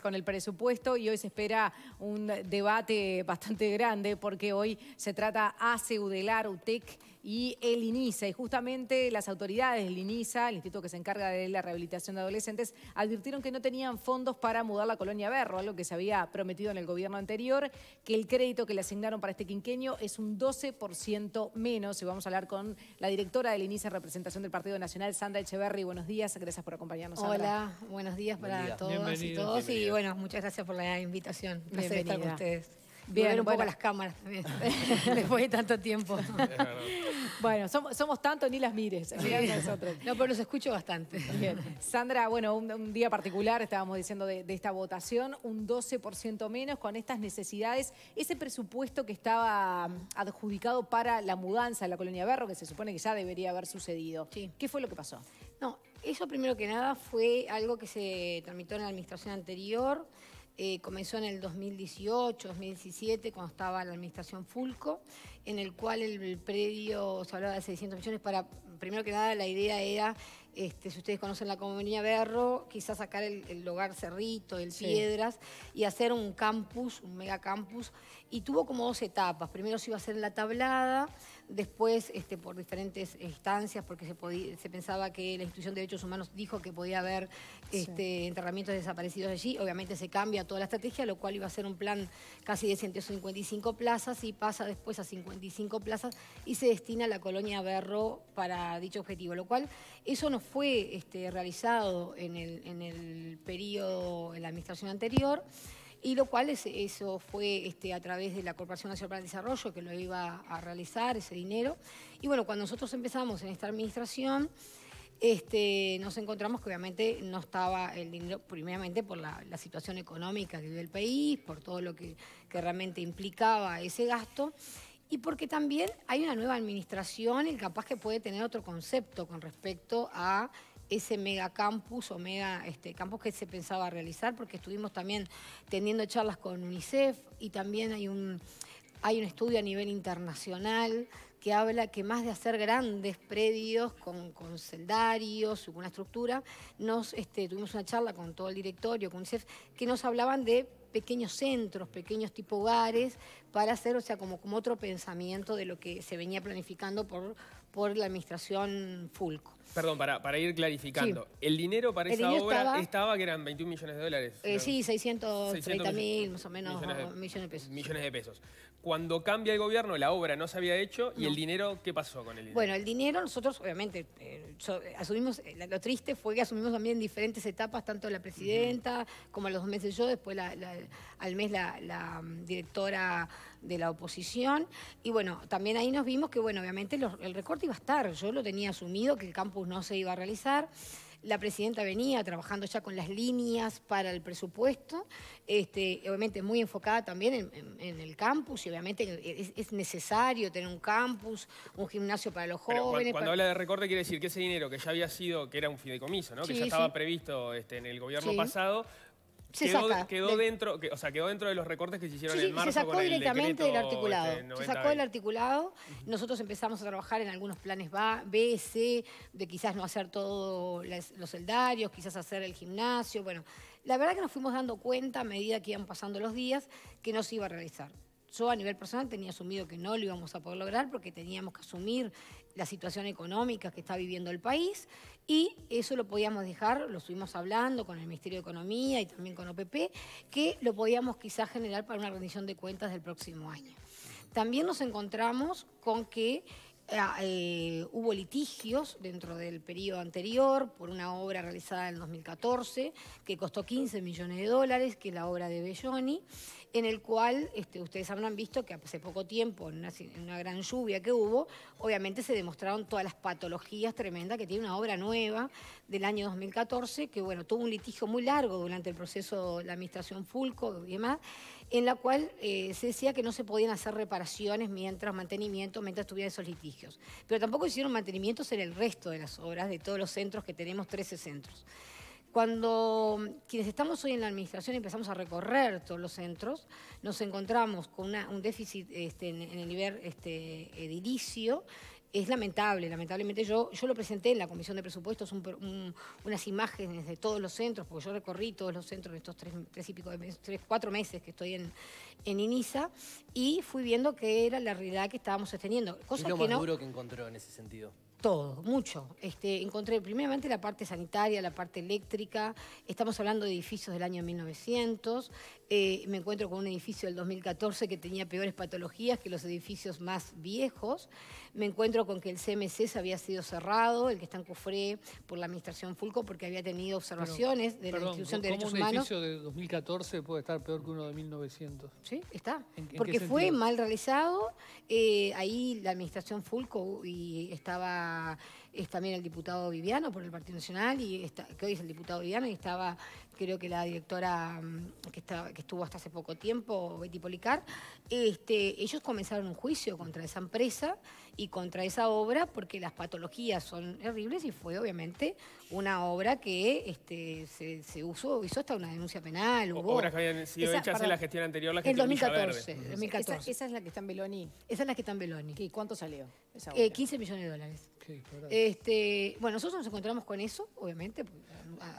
con el presupuesto y hoy se espera un debate bastante grande porque hoy se trata Udelar UTEC y el INISA. Y justamente las autoridades del INISA, el instituto que se encarga de la rehabilitación de adolescentes, advirtieron que no tenían fondos para mudar la colonia Berro, algo que se había prometido en el gobierno anterior, que el crédito que le asignaron para este quinquenio es un 12% menos. Y vamos a hablar con la directora del INISA representación del Partido Nacional, Sandra Echeverry. Buenos días, gracias por acompañarnos. Sandra. Hola, buenos días para todas y todos. Y bueno, muchas gracias por la invitación. Gracias por estar con ustedes a ver un poco las cámaras después de tanto tiempo. bueno, somos, tantos tanto, ni las mires. No, pero los escucho bastante. Sandra, bueno, un, día particular, estábamos diciendo, de, esta votación, un 12% menos con estas necesidades. Ese presupuesto que estaba mm, adjudicado para la mudanza de la Colonia Berro, que se supone que ya debería haber sucedido. ¿Qué fue lo que pasó? No, eso primero que nada fue algo que se tramitó en la administración anterior, eh, comenzó en el 2018, 2017, cuando estaba la administración Fulco, en el cual el predio se hablaba de 600 millones para, primero que nada, la idea era, este, si ustedes conocen la comunidad Berro, quizás sacar el, el hogar Cerrito, el Piedras, y hacer un campus, un mega megacampus, y tuvo como dos etapas. Primero se iba a hacer la tablada, después este, por diferentes instancias, porque se, pensaba que la institución de derechos humanos dijo que podía haber este, enterramientos desaparecidos allí, obviamente se cambia toda la estrategia, lo cual iba a ser un plan casi de 155 plazas y pasa después a 55 plazas y se destina a la colonia Berro para dicho objetivo, lo cual eso no fue este, realizado en el, en el periodo, en la administración anterior y lo cual es, eso fue este, a través de la Corporación Nacional para el Desarrollo que lo iba a realizar ese dinero. Y bueno, cuando nosotros empezamos en esta administración, este, nos encontramos que obviamente no estaba el dinero, primeramente por la, situación económica que vive el país, por todo lo que, que realmente implicaba ese gasto y porque también hay una nueva administración y capaz que puede tener otro concepto con respecto a ese megacampus o mega este, campus que se pensaba realizar, porque estuvimos también teniendo charlas con UNICEF y también hay un, hay un estudio a nivel internacional que habla que más de hacer grandes predios con, con celdarios, con una estructura, nos, este, tuvimos una charla con todo el directorio, con UNICEF, que nos hablaban de pequeños centros, pequeños tipo hogares, para hacer, o sea, como, otro pensamiento de lo que se venía planificando por, por la administración Fulco. Perdón, para, para ir clarificando. El dinero para esa obra estaba, que eran 21 millones de dólares. Eh, sí, 630 mil, más o menos, millones de pesos. Millones de pesos cuando cambia el gobierno, la obra no se había hecho y el dinero, ¿qué pasó con el dinero? Bueno, el dinero nosotros obviamente eh, asumimos, eh, lo triste fue que asumimos también diferentes etapas, tanto la presidenta como a los dos meses yo, después al mes la, mm, directora de la oposición. Y bueno, también ahí nos vimos que, bueno, obviamente el recorte iba a estar. Yo lo tenía asumido que el campus no se iba a realizar. La presidenta venía trabajando ya con las líneas para el presupuesto, este, obviamente muy enfocada también en, el campus, y obviamente es, necesario tener un campus, un gimnasio para los jóvenes. cuando, habla de recorte quiere decir que ese dinero que ya había sido, que era un fideicomiso, ¿no? que ya estaba previsto este, en el gobierno pasado, se quedó, dentro, o sea, quedó dentro de los recortes que se hicieron en marzo. Se sacó directamente del articulado. Este, se sacó del articulado. Nosotros empezamos a trabajar en algunos planes B, C, de quizás no hacer todos los celdarios, quizás hacer el gimnasio. Bueno, la verdad que nos fuimos dando cuenta a medida que iban pasando los días que no se iba a realizar. Yo a nivel personal tenía asumido que no lo íbamos a poder lograr porque teníamos que asumir la situación económica que está viviendo el país y eso lo podíamos dejar, lo estuvimos hablando con el Ministerio de Economía y también con OPP, que lo podíamos quizás generar para una rendición de cuentas del próximo año. También nos encontramos con que eh, eh, hubo litigios dentro del periodo anterior por una obra realizada en 2014 que costó 15 millones de dólares, que es la obra de Belloni, en el cual este, ustedes habrán visto que hace poco tiempo, en una, gran lluvia que hubo, obviamente se demostraron todas las patologías tremendas que tiene una obra nueva del año 2014, que bueno, tuvo un litigio muy largo durante el proceso de la administración Fulco y demás, en la cual eh, se decía que no se podían hacer reparaciones mientras mantenimiento, mientras estuvieran esos litigios. Pero tampoco hicieron mantenimientos en el resto de las obras, de todos los centros que tenemos, 13 centros. Cuando mm, quienes estamos hoy en la administración empezamos a recorrer todos los centros, nos encontramos con un déficit este, en, el nivel este, edilicio es lamentable, lamentablemente yo, yo lo presenté en la Comisión de Presupuestos, unas imágenes de todos los centros, porque yo recorrí todos los centros en estos tres, tres y pico de meses, tres, cuatro meses que estoy en, en INISA, y fui viendo que era la realidad que estábamos extendiendo. es lo más duro que encontró en ese sentido? todo, mucho. Este, encontré primeramente la parte sanitaria, la parte eléctrica, estamos hablando de edificios del año 1900, eh, me encuentro con un edificio del 2014 que tenía peores patologías que los edificios más viejos, me encuentro con que el CMC había sido cerrado, el que está en cofre por la administración Fulco, porque había tenido observaciones de la institución de Derechos Humanos. un edificio de 2014 puede estar peor que uno de 1900? Sí, está, porque fue mal realizado, eh, ahí la administración Fulco y estaba es también el diputado Viviano por el Partido Nacional, y que hoy es el diputado Viviano, y estaba, creo que la directora mm, que, que estuvo hasta hace poco tiempo, Betty Policar, este, ellos comenzaron un juicio contra esa empresa y contra esa obra porque las patologías son horribles y fue obviamente una obra que este, se, se usó, hizo hasta una denuncia penal. hubo. Obras que habían sido hechas en la gestión anterior, la gestión En 2014. 2014. Esa, es la que está en Beloni. Esa es la que está en Beloni. ¿Y cuánto salió? 15 eh, millones de dólares. Sí, este, bueno, nosotros nos encontramos con eso, obviamente, pues,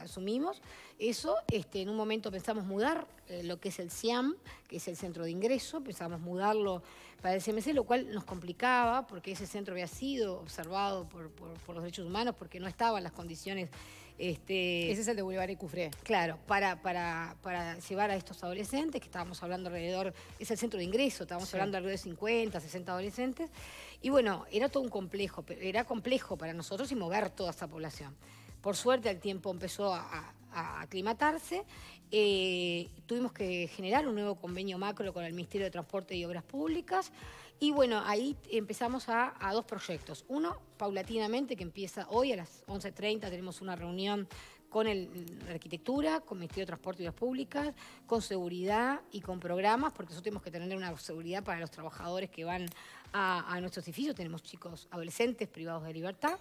asumimos eso. Este, en un momento pensamos mudar eh, lo que es el CIAM que es el centro de ingreso, pensamos mudarlo para el CMC, lo cual nos complicaba porque ese centro había sido observado por, los derechos humanos porque no estaban las condiciones. Este, ese es el de Boulevard y Cufré. Claro, para, para, llevar a estos adolescentes, que estábamos hablando alrededor, es el centro de ingreso, estábamos hablando alrededor de 50, 60 adolescentes. Y bueno, era todo un complejo, era complejo para nosotros y mover toda esa población. Por suerte, al tiempo empezó a a aclimatarse. Eh, tuvimos que generar un nuevo convenio macro con el Ministerio de Transporte y Obras Públicas. Y bueno, ahí empezamos a, dos proyectos. Uno, paulatinamente, que empieza hoy a las 11.30, tenemos una reunión con el, la arquitectura, con el Ministerio de Transporte y Obras Públicas, con seguridad y con programas, porque nosotros tenemos que tener una seguridad para los trabajadores que van a, a nuestros edificios. Tenemos chicos adolescentes privados de libertad.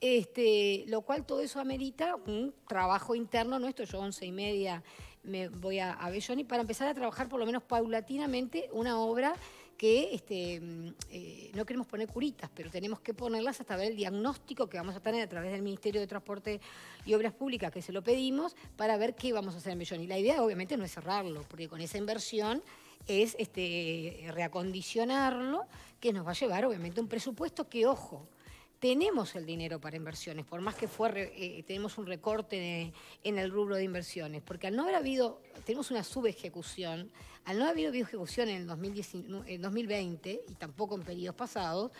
Este, lo cual todo eso amerita un trabajo interno nuestro. Yo once y media me voy a Belloni para empezar a trabajar por lo menos paulatinamente una obra que este, mm, eh, no queremos poner curitas, pero tenemos que ponerlas hasta ver el diagnóstico que vamos a tener a través del Ministerio de Transporte y Obras Públicas, que se lo pedimos, para ver qué vamos a hacer en Belloni, Y la idea obviamente no es cerrarlo, porque con esa inversión es este, reacondicionarlo, que nos va a llevar obviamente un presupuesto que, ojo, tenemos el dinero para inversiones, por más que fue, eh, tenemos un recorte en el rubro de inversiones, porque al no haber habido, tenemos una subejecución, al no haber habido ejecución en el 2020 eh, y tampoco en periodos pasados,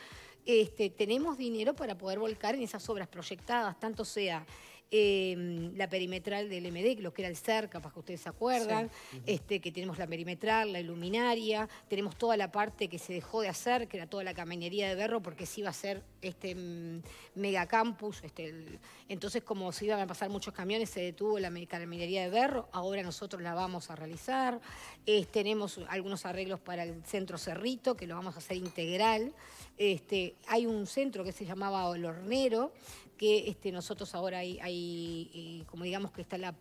este, tenemos dinero para poder volcar en esas obras proyectadas, tanto sea Em, la perimetral del MD, lo que era el cerca capaz que ustedes se acuerdan, este, que tenemos la perimetral, la iluminaria, tenemos toda la parte que se dejó de hacer, que era toda la caminería de Berro, porque sí iba a ser este mm, megacampus, este, entonces como se iban a pasar muchos camiones, se detuvo la caminería de Berro, ahora nosotros la vamos a realizar, tenemos algunos arreglos para el centro Cerrito, que lo vamos a hacer integral, este, hay un centro que se llamaba Olornero, que este, nosotros ahora hay, eh, como digamos que está la,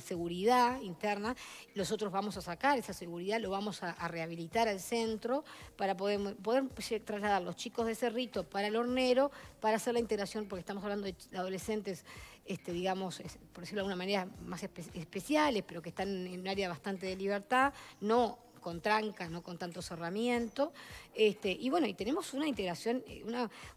seguridad interna, nosotros vamos a sacar esa seguridad, lo vamos a, rehabilitar al centro para poder, poder pues, eh, trasladar los chicos de Cerrito para el hornero, para hacer la integración, porque estamos hablando de adolescentes, este, digamos, por decirlo de alguna manera, más especiales, pero que están en un área bastante de libertad, no con trancas, no con tanto cerramiento. Este, y bueno, y tenemos una integración, eh,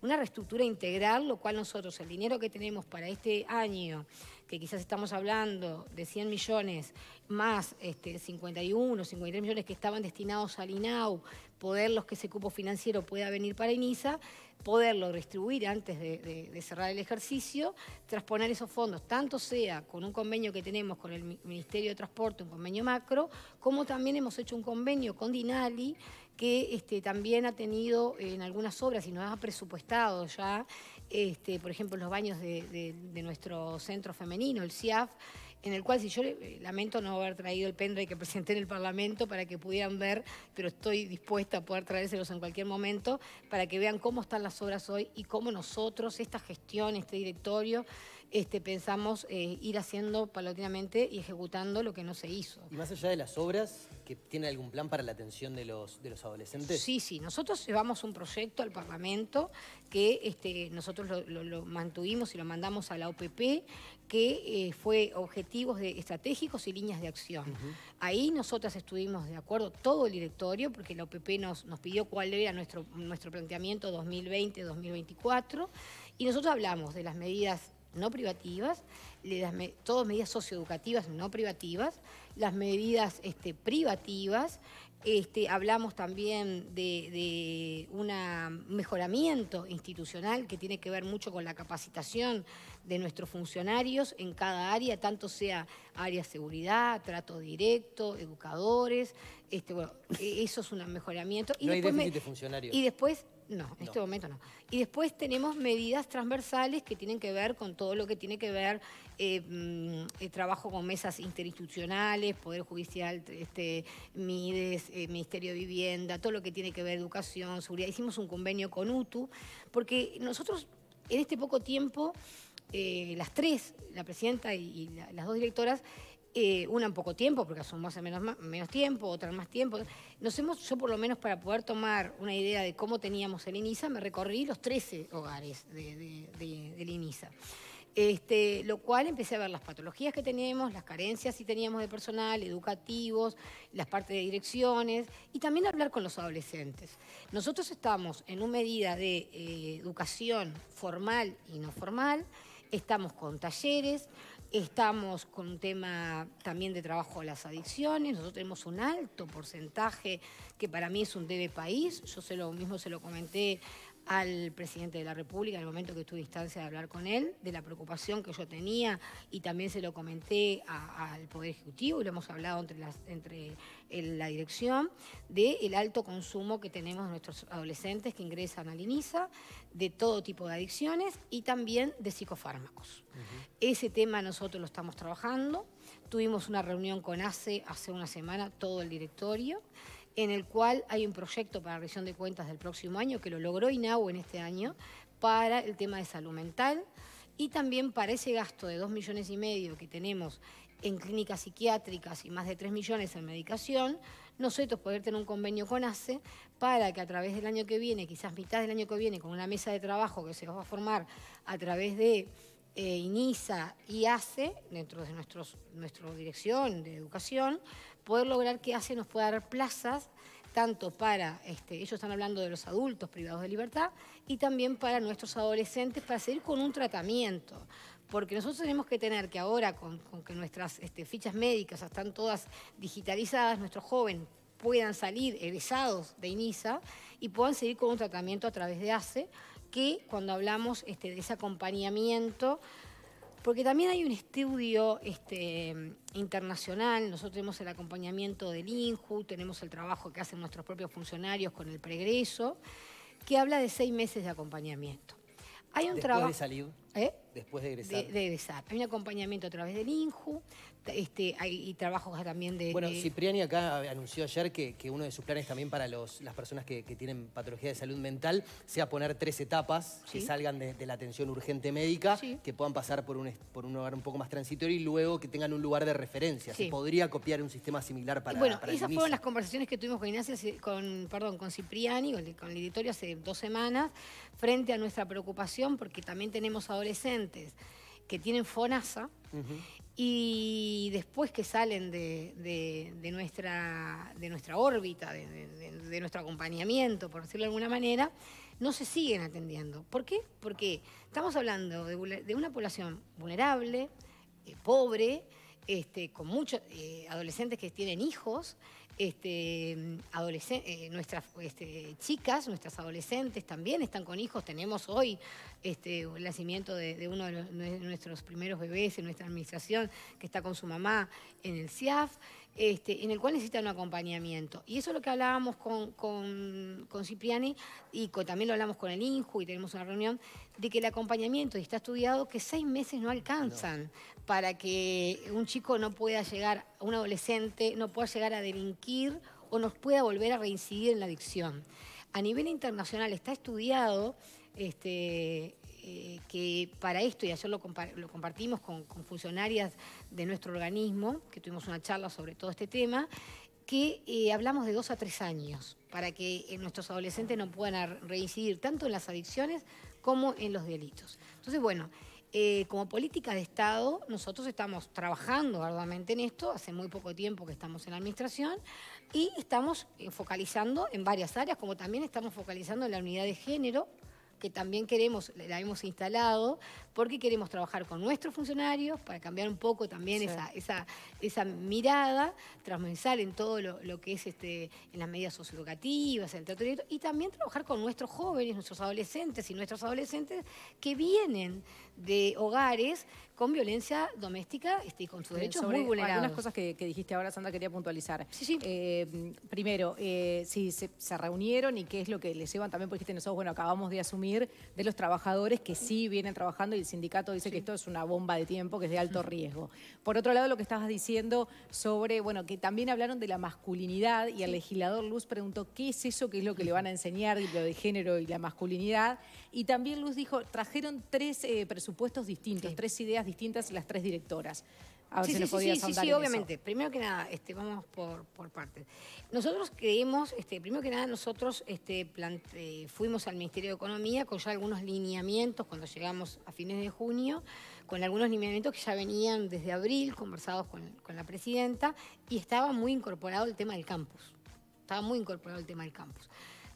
una, reestructura integral, lo cual nosotros, el dinero que tenemos para este año, que quizás estamos hablando de 100 millones más este, 51, 53 millones que estaban destinados al INAU, poder los que ese cupo financiero pueda venir para INISA, poderlo distribuir antes de, cerrar el ejercicio, transponer esos fondos, tanto sea con un convenio que tenemos con el Ministerio de Transporte, un convenio macro, como también hemos hecho un convenio con Dinali, que este, también ha tenido en algunas obras y nos ha presupuestado ya, este, por ejemplo, los baños de nuestro centro femenino, el CIAF, en el cual si yo eh, lamento no haber traído el pendrive que presenté en el Parlamento para que pudieran ver, pero estoy dispuesta a poder traérselos en cualquier momento para que vean cómo están las obras hoy y cómo nosotros, esta gestión, este directorio, este, pensamos ir haciendo palatinamente y ejecutando lo que no se hizo. ¿Y más allá de las obras, que tiene algún plan para la atención de los, de los adolescentes? Sí, sí. Nosotros llevamos un proyecto al Parlamento que este, nosotros lo, mantuvimos y lo mandamos a la OPP, que eh, fue objetivos estratégicos y líneas de acción. Ahí nosotras estuvimos de acuerdo todo el directorio, porque la OPP nos, nos pidió cuál era nuestro, nuestro planteamiento 2020-2024, y nosotros hablamos de las medidas no privativas, todas medidas socioeducativas no privativas, las medidas este, privativas, este, hablamos también de, un mejoramiento institucional que tiene que ver mucho con la capacitación de nuestros funcionarios en cada área, tanto sea área de seguridad, trato directo, educadores, este, e-, eso es un mejoramiento. Y no de funcionarios. Y después no, en este momento no. Y después tenemos medidas transversales que tienen que ver con todo lo que tiene que ver eh, mm, el trabajo con mesas interinstitucionales, Poder Judicial, este, MIDES, eh, Ministerio de Vivienda, todo lo que tiene que ver educación, seguridad. Hicimos un convenio con UTU, porque nosotros en este poco tiempo, eh, las tres, la presidenta y, las dos directoras, eh, una en poco tiempo, porque asumimos hace menos, menos tiempo, otra en más tiempo. Nos hemos, yo por lo menos para poder tomar una idea de cómo teníamos el INISA, me recorrí los 13 hogares de, del INISA. Este, lo cual empecé a ver las patologías que teníamos, las carencias si teníamos de personal, educativos, las partes de direcciones, y también hablar con los adolescentes. Nosotros estamos en una medida de eh, educación formal y no formal, estamos con talleres, Estamos con un tema también de trabajo a las adicciones. Nosotros tenemos un alto porcentaje que para mí es un debe país. Yo se lo mismo se lo comenté al presidente de la República en el momento que tuve distancia de hablar con él, de la preocupación que yo tenía y también se lo comenté al Poder Ejecutivo y lo hemos hablado entre, las, entre eh, la dirección, del el alto consumo que tenemos nuestros adolescentes que ingresan al INISA, de todo tipo de adicciones y también de psicofármacos. Ese tema nosotros lo estamos trabajando. Tuvimos una reunión con ACE hace una semana, todo el directorio en el cual hay un proyecto para revisión de cuentas del próximo año, que lo logró INAU en este año, para el tema de salud mental y también para ese gasto de 2 millones y medio que tenemos en clínicas psiquiátricas y más de 3 millones en medicación, nosotros poder tener un convenio con ACE para que a través del año que viene, quizás mitad del año que viene, con una mesa de trabajo que se va a formar a través de eh, INISA y ACE, dentro de nuestra dirección de educación, poder lograr que ACE nos pueda dar plazas tanto para, este, ellos están hablando de los adultos privados de libertad, y también para nuestros adolescentes para seguir con un tratamiento. Porque nosotros tenemos que tener que ahora, con, que nuestras este, fichas médicas están todas digitalizadas, nuestros jóvenes puedan salir egresados de INISA y puedan seguir con un tratamiento a través de ACE, que cuando hablamos este, de ese acompañamiento porque también hay un estudio este, internacional, nosotros tenemos el acompañamiento del INJU, tenemos el trabajo que hacen nuestros propios funcionarios con el pregreso, que habla de seis meses de acompañamiento. Hay un Después trabajo... de salir. ¿Eh? Después de egresar. de egresar. Hay un acompañamiento a través del INJU, este, hay, y trabajos también de... Bueno, Cipriani acá anunció ayer que, uno de sus planes también para las personas que, tienen patología de salud mental sea poner tres etapas que salgan de, la atención urgente médica, que puedan pasar por un, por un hogar un poco más transitorio y luego que tengan un lugar de referencia. Se podría copiar un sistema similar para Bueno, esas fueron las conversaciones que tuvimos con con, perdón, con Cipriani, con, el editorio hace dos semanas, frente a nuestra preocupación porque también tenemos adolescentes que tienen FONASA, y después que salen de, nuestra, órbita, de, nuestro acompañamiento, por decirlo de alguna manera, no se siguen atendiendo. ¿Por qué? Porque estamos hablando de, una población vulnerable, eh, pobre, este, con muchos eh, adolescentes que tienen hijos, este, eh, nuestras este, chicas, nuestras adolescentes también están con hijos. Tenemos hoy este, el nacimiento de, uno de, de, nuestros primeros bebés en nuestra administración que está con su mamá en el CIAF. Este, en el cual necesitan un acompañamiento. Y eso es lo que hablábamos con, Cipriani y también lo hablamos con el INJU y tenemos una reunión, de que el acompañamiento, está estudiado, que seis meses no alcanzan para que un chico no pueda llegar, un adolescente no pueda llegar a delinquir o nos pueda volver a reincidir en la adicción. A nivel internacional está estudiado este, eh, que para esto, y ayer lo, compartimos con, funcionarias de nuestro organismo, que tuvimos una charla sobre todo este tema, que eh, hablamos de dos a tres años para que eh, nuestros adolescentes no puedan reincidir tanto en las adicciones como en los delitos. Entonces, bueno, como política de Estado, nosotros estamos trabajando arduamente en esto, hace muy poco tiempo que estamos en la administración, y estamos focalizando en varias áreas, como también estamos focalizando en la unidad de género, que también queremos, la hemos instalado, porque queremos trabajar con nuestros funcionarios para cambiar un poco también esa, esa, mirada transversal en todo lo, que es este, en las medidas socioeducativas, en el y también trabajar con nuestros jóvenes, nuestros adolescentes y nuestros adolescentes que vienen de hogares con violencia doméstica este, y con sus derechos muy vulnerables. Algunas cosas que, dijiste ahora, Sandra, quería puntualizar. Sí, sí. Eh, primero, eh, si se, reunieron y qué es lo que les llevan también, porque dijiste nosotros, bueno, acabamos de asumir de los trabajadores que sí vienen trabajando y sindicato dice que esto es una bomba de tiempo, que es de alto riesgo. Por otro lado, lo que estabas diciendo sobre, bueno, que también hablaron de la masculinidad y el legislador Luz preguntó qué es eso, qué es lo que le van a enseñar, lo de género y la masculinidad. Y también Luz dijo, trajeron tres eh, presupuestos distintos, tres ideas distintas las tres directoras sí, sí, sí, obviamente. Primero que nada, este, vamos por, por partes. Nosotros creemos, este, primero que nada, nosotros este, eh, fuimos al Ministerio de Economía con ya algunos lineamientos cuando llegamos a fines de junio, con algunos lineamientos que ya venían desde abril conversados con, con la presidenta y estaba muy incorporado el tema del campus. Estaba muy incorporado el tema del campus.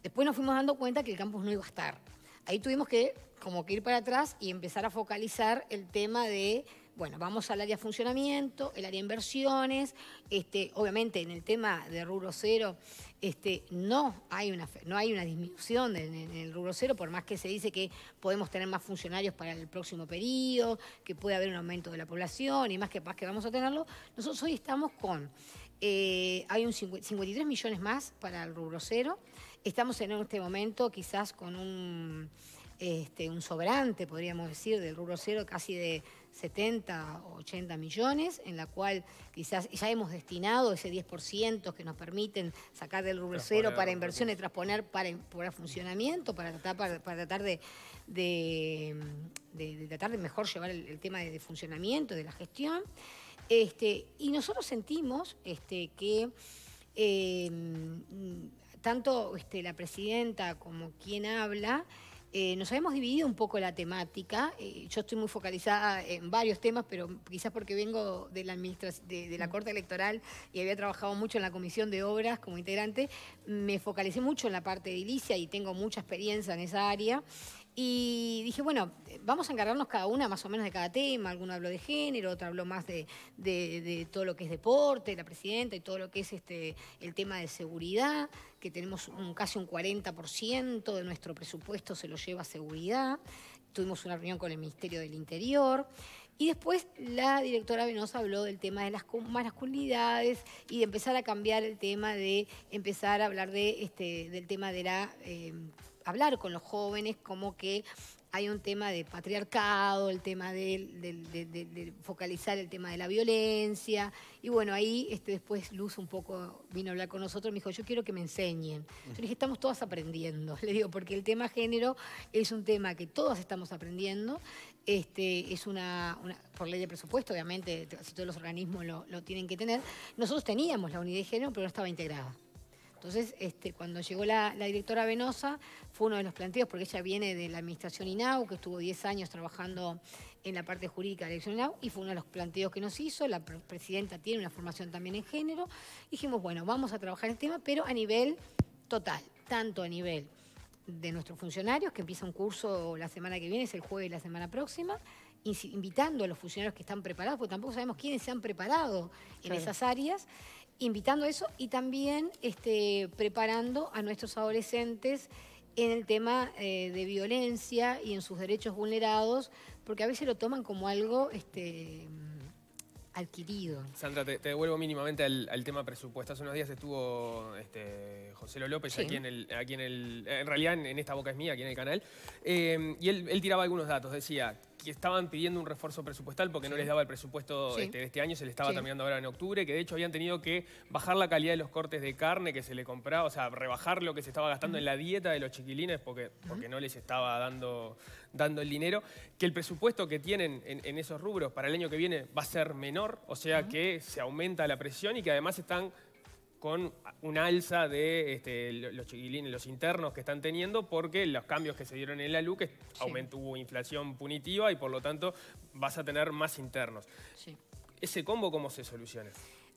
Después nos fuimos dando cuenta que el campus no iba a estar. Ahí tuvimos que como que ir para atrás y empezar a focalizar el tema de bueno, vamos al área de funcionamiento, el área de inversiones. Este, obviamente, en el tema de rubro cero, este, no, hay una, no hay una disminución en, el rubro cero, por más que se dice que podemos tener más funcionarios para el próximo periodo, que puede haber un aumento de la población y más que más que vamos a tenerlo. Nosotros hoy estamos con, eh, hay un 53 millones más para el rubro cero. Estamos en este momento quizás con un, este, un sobrante, podríamos decir, del rubro cero, casi de 70 o 80 millones, en la cual quizás ya hemos destinado ese 10% que nos permiten sacar del rubro cero para inversiones, transponer para, para funcionamiento, para tratar, para, tratar de, de, tratar de mejor llevar el, tema de, funcionamiento, de la gestión. Este, y nosotros sentimos este, que eh, tanto este, la presidenta como quien habla, eh, nos habíamos dividido un poco la temática. Eh, yo estoy muy focalizada en varios temas, pero quizás porque vengo de la, la mm. Corte Electoral y había trabajado mucho en la Comisión de Obras como integrante, me focalicé mucho en la parte de edilicia y tengo mucha experiencia en esa área. Y dije, bueno, vamos a encargarnos cada una más o menos de cada tema. Alguno habló de género, otro habló más de, todo lo que es deporte, la presidenta y todo lo que es este, el tema de seguridad que tenemos casi un 40% de nuestro presupuesto se lo lleva a seguridad. Tuvimos una reunión con el Ministerio del Interior. Y después la directora Venosa habló del tema de las masculinidades y de empezar a cambiar el tema, de empezar a hablar de, este, del tema de la eh, hablar con los jóvenes como que hay un tema de patriarcado, el tema de, focalizar el tema de la violencia. Y bueno, ahí este, después Luz un poco vino a hablar con nosotros, y me dijo, yo quiero que me enseñen. Yo le dije, estamos todas aprendiendo, le digo, porque el tema género es un tema que todas estamos aprendiendo. Este, es una, por ley de presupuesto, obviamente, todos los organismos lo, lo tienen que tener. Nosotros teníamos la unidad de género, pero no estaba integrada. Entonces, este, cuando llegó la, directora Venosa, fue uno de los planteos, porque ella viene de la administración INAU, que estuvo 10 años trabajando en la parte jurídica de la dirección INAU, y fue uno de los planteos que nos hizo. La presidenta tiene una formación también en género. Dijimos, bueno, vamos a trabajar el tema, pero a nivel total, tanto a nivel de nuestros funcionarios, que empieza un curso la semana que viene, es el jueves de la semana próxima, invitando a los funcionarios que están preparados, porque tampoco sabemos quiénes se han preparado en esas áreas, invitando a eso y también este, preparando a nuestros adolescentes en el tema eh, de violencia y en sus derechos vulnerados, porque a veces lo toman como algo este, adquirido. Sandra, te, devuelvo mínimamente al, tema presupuesto. Hace unos días estuvo este, José López aquí, en el, aquí en el... En realidad en, Esta Boca es Mía, aquí en el canal. Eh, y él tiraba algunos datos, decía que estaban pidiendo un refuerzo presupuestal porque no les daba el presupuesto este, de este año, se les estaba también terminando ahora en octubre, que de hecho habían tenido que bajar la calidad de los cortes de carne que se le compraba, o sea, rebajar lo que se estaba gastando en la dieta de los chiquilines porque, no les estaba dando, dando el dinero, que el presupuesto que tienen en, esos rubros para el año que viene va a ser menor, o sea que se aumenta la presión y que además están con un alza de este, los chiquilines, los internos que están teniendo, porque los cambios que se dieron en la LUC aumentó, hubo inflación punitiva y por lo tanto vas a tener más internos. ¿Ese combo cómo se soluciona?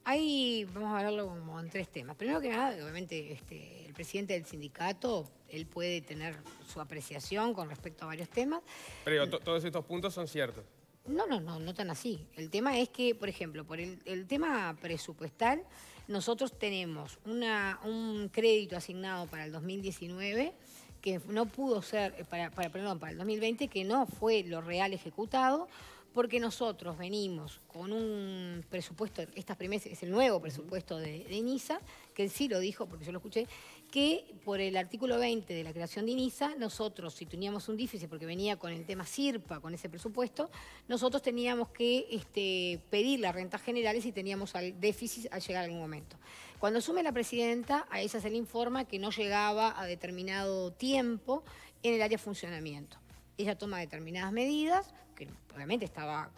Ahí vamos a hablarlo como en tres temas. Primero que nada, obviamente, este, el presidente del sindicato, él puede tener su apreciación con respecto a varios temas. Pero todos estos puntos son ciertos. No, no, no, no tan así. El tema es que, por ejemplo, por el tema presupuestal, nosotros tenemos un crédito asignado para el 2019 que no pudo ser, eh, para, para, perdón, para el 2020, que no fue lo real ejecutado, porque nosotros venimos con un presupuesto, estas primeras, es el nuevo presupuesto de, de, NISA, que sí lo dijo, porque yo lo escuché, que por el artículo 20 de la creación de INISA, nosotros, si teníamos un déficit, porque venía con el tema CIRPA, con ese presupuesto, nosotros teníamos que este, pedir las rentas generales y teníamos al déficit al llegar a algún momento. Cuando asume la presidenta, a ella se le informa que no llegaba a determinado tiempo en el área de funcionamiento. Ella toma determinadas medidas, que obviamente estaba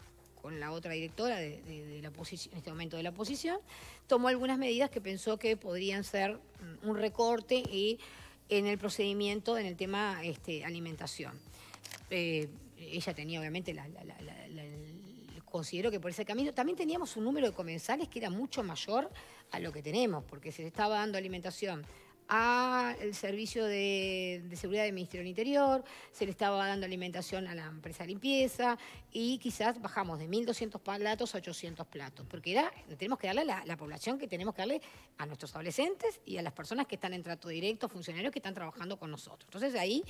con la otra directora de, la oposición, en este momento de la oposición, tomó algunas medidas que pensó que podrían ser mm, un recorte y en el procedimiento, en el tema este, alimentación. Eh, ella tenía obviamente considero que por ese camino también teníamos un número de comensales que era mucho mayor a lo que tenemos, porque se le estaba dando alimentación al servicio de, seguridad del Ministerio del Interior, se le estaba dando alimentación a la empresa de limpieza y quizás bajamos de 1.200 platos a 800 platos, porque era, tenemos que darle a la, población que tenemos que darle a nuestros adolescentes y a las personas que están en trato directo, funcionarios que están trabajando con nosotros. Entonces ahí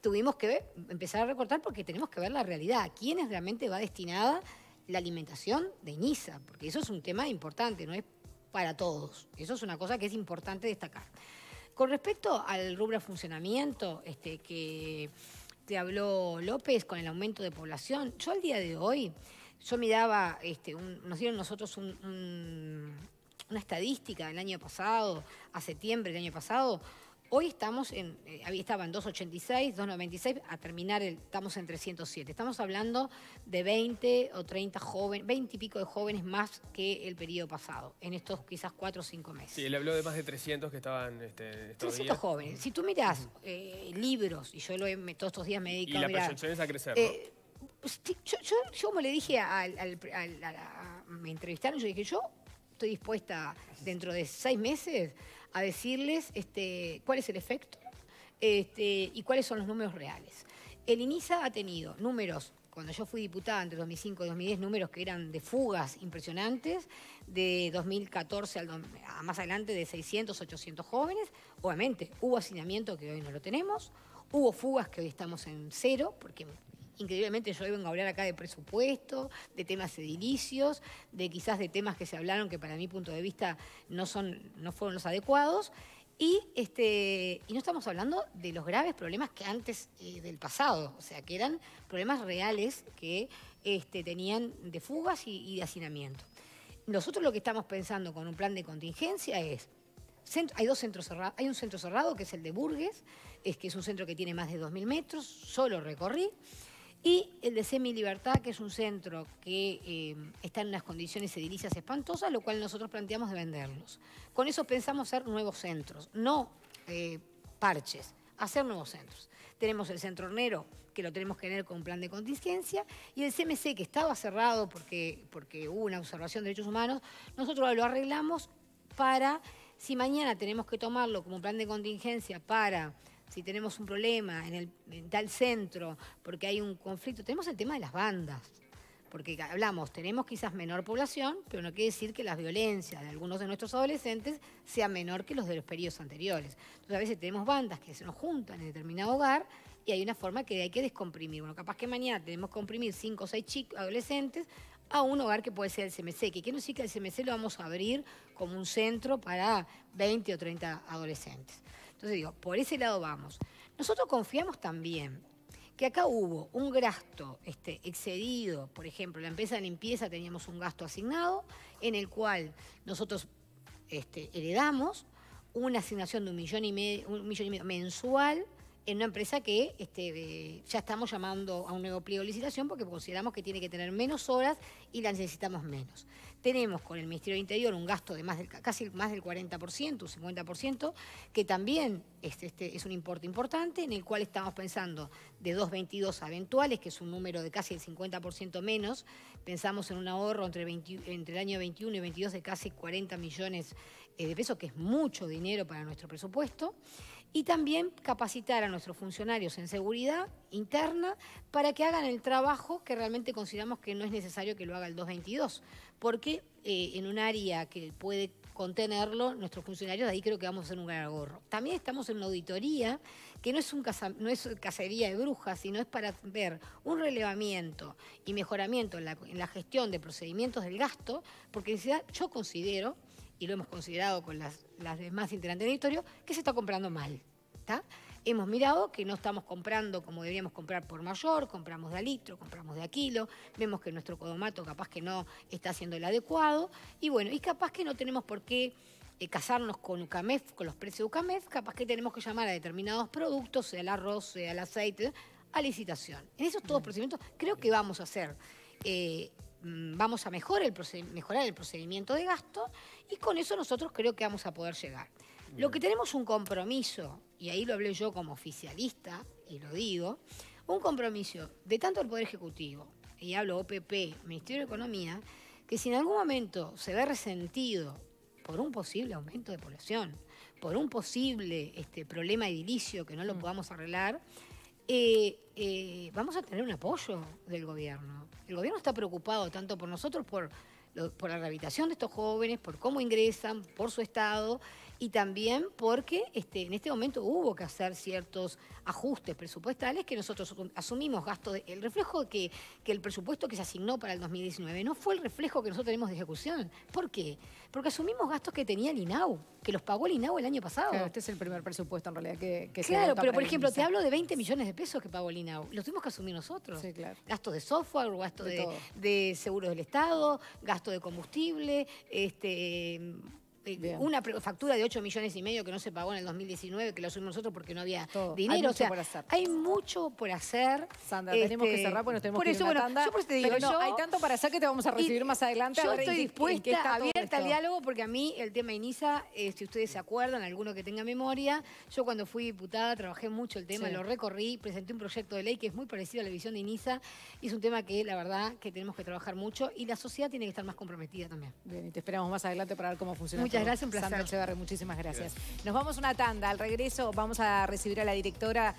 tuvimos que empezar a recortar porque tenemos que ver la realidad, a quiénes realmente va destinada la alimentación de Nisa porque eso es un tema importante, no es para todos. Eso es una cosa que es importante destacar. Con respecto al rubro funcionamiento, este, que te habló López con el aumento de población, yo al día de hoy, yo miraba, este, un, nos dieron nosotros una estadística del año pasado, a septiembre del año pasado, Hoy estamos en, eh, ahí estaban 2,86, 2,96, a terminar el, estamos en 307. Estamos hablando de 20 o 30 jóvenes, 20 y pico de jóvenes más que el periodo pasado, en estos quizás 4 o 5 meses. Sí, él habló de más de 300 que estaban 300 este, jóvenes. Si tú miras eh, libros, y yo lo he, todos estos días me he dedicado Y la presencia es a crecer, eh, pues, yo, yo, yo, como le dije al, a, me entrevistaron, yo dije, yo estoy dispuesta dentro de seis meses a decirles este, cuál es el efecto este, y cuáles son los números reales. El INISA ha tenido números, cuando yo fui diputada entre 2005 y 2010, números que eran de fugas impresionantes, de 2014 al, a más adelante de 600, 800 jóvenes. Obviamente hubo hacinamiento que hoy no lo tenemos, hubo fugas que hoy estamos en cero, porque Increíblemente yo hoy vengo a hablar acá de presupuesto, de temas edilicios, de quizás de temas que se hablaron que para mi punto de vista no, son, no fueron los adecuados. Y, este, no estamos hablando de los graves problemas que antes eh, del pasado, o sea, que eran problemas reales que este, tenían de fugas y, de hacinamiento. Nosotros lo que estamos pensando con un plan de contingencia es hay dos centros cerrados. Hay un centro cerrado que es el de Burgues, es que es un centro que tiene más de 2.000 metros, solo recorrí y el de Semi Libertad, que es un centro que eh, está en unas condiciones edilicias espantosas, lo cual nosotros planteamos de venderlos. Con eso pensamos hacer nuevos centros, no eh, parches, hacer nuevos centros. Tenemos el centro hornero, que lo tenemos que tener con plan de contingencia, y el CMC, que estaba cerrado porque, porque hubo una observación de derechos humanos, nosotros lo arreglamos para, si mañana tenemos que tomarlo como plan de contingencia para si tenemos un problema en, el, tal centro, porque hay un conflicto, tenemos el tema de las bandas porque hablamos, tenemos quizás menor población, pero no quiere decir que la violencia de algunos de nuestros adolescentes sea menor que los de los periodos anteriores. Entonces a veces tenemos bandas que se nos juntan en determinado hogar y hay una forma que hay que descomprimir. Bueno, capaz que mañana tenemos que comprimir cinco o seis chicos, adolescentes a un hogar que puede ser el CMC, que quiere decir que el CMC lo vamos a abrir como un centro para 20 o 30 adolescentes. Entonces digo, por ese lado vamos. Nosotros confiamos también que acá hubo un gasto este, excedido, por ejemplo, la empresa de limpieza teníamos un gasto asignado en el cual nosotros este, heredamos una asignación de un millón y medio, un millón mensual en una empresa que este, ya estamos llamando a un nuevo pliego de licitación porque consideramos que tiene que tener menos horas y las necesitamos menos tenemos con el Ministerio del Interior un gasto de más casi más del 40%, un 50%, que también este, es un importe importante, en el cual estamos pensando de 2.22 eventuales, que es un número de casi el 50% menos, pensamos en un ahorro entre, entre el año 21 y 22 de casi 40 millones eh, de pesos, que es mucho dinero para nuestro presupuesto y también capacitar a nuestros funcionarios en seguridad interna para que hagan el trabajo que realmente consideramos que no es necesario que lo haga el 222, porque eh, en un área que puede contenerlo, nuestros funcionarios, ahí creo que vamos a hacer un gran gorro. También estamos en una auditoría que no es, un no es cacería de brujas, sino es para ver un relevamiento y mejoramiento en la, en la gestión de procedimientos del gasto, porque yo considero y lo hemos considerado con las, las demás integrantes del historia, que se está comprando mal. Hemos mirado que no estamos comprando como deberíamos comprar por mayor, compramos de alitro, litro, compramos de a kilo, vemos que nuestro codomato capaz que no está siendo el adecuado, y bueno, y capaz que no tenemos por qué eh, casarnos con UCAMEF, con los precios de UCAMEF, capaz que tenemos que llamar a determinados productos, sea el arroz, sea el aceite, a licitación. En esos todos mm. procedimientos creo que vamos a hacer. Eh, Mm, vamos a mejorar el, mejorar el procedimiento de gasto y con eso nosotros creo que vamos a poder llegar. Lo que tenemos un compromiso, y ahí lo hablé yo como oficialista, y lo digo, un compromiso de tanto el Poder Ejecutivo, y hablo OPP, Ministerio de Economía, que si en algún momento se ve resentido por un posible aumento de población, por un posible este, problema edilicio que no lo mm. podamos arreglar, eh, eh, vamos a tener un apoyo del gobierno. El gobierno está preocupado tanto por nosotros, por, por la rehabilitación de estos jóvenes, por cómo ingresan, por su estado y también porque este, en este momento hubo que hacer ciertos ajustes presupuestales que nosotros asumimos gastos... el reflejo que, el presupuesto que se asignó para el 2019 no fue el reflejo que nosotros tenemos de ejecución. ¿Por qué? Porque asumimos gastos que tenía el INAU, que los pagó el INAU el año pasado. este es el primer presupuesto en realidad que, se claro, Claro, pero por ejemplo, te hablo de 20 millones de pesos que pagó el INAU. Los tuvimos que asumir nosotros. Sí, Gastos de software, gastos de, de, seguros del Estado, gastos de combustible, este eh, una factura de 8 millones y medio que no se pagó en el 2019, que lo subimos nosotros porque no había dinero. Hay mucho por hacer. Hay mucho por hacer. Sandra, tenemos que este, cerrar porque tenemos que ir por no, hay tanto para hacer que te vamos a recibir más adelante. Yo estoy dispuesta, abierta al diálogo, porque a mí el tema INISA, si este, ustedes se acuerdan, alguno que tenga memoria, yo cuando fui diputada trabajé mucho el tema, lo recorrí, presenté un proyecto de ley que es muy parecido a la visión de INISA, y es un tema que la verdad que tenemos que trabajar mucho y la sociedad tiene que estar más comprometida también. Bien, te esperamos más adelante para ver cómo funciona. Muchas gracias, un placer. muchísimas gracias. gracias. Nos vamos una tanda. Al regreso vamos a recibir a la directora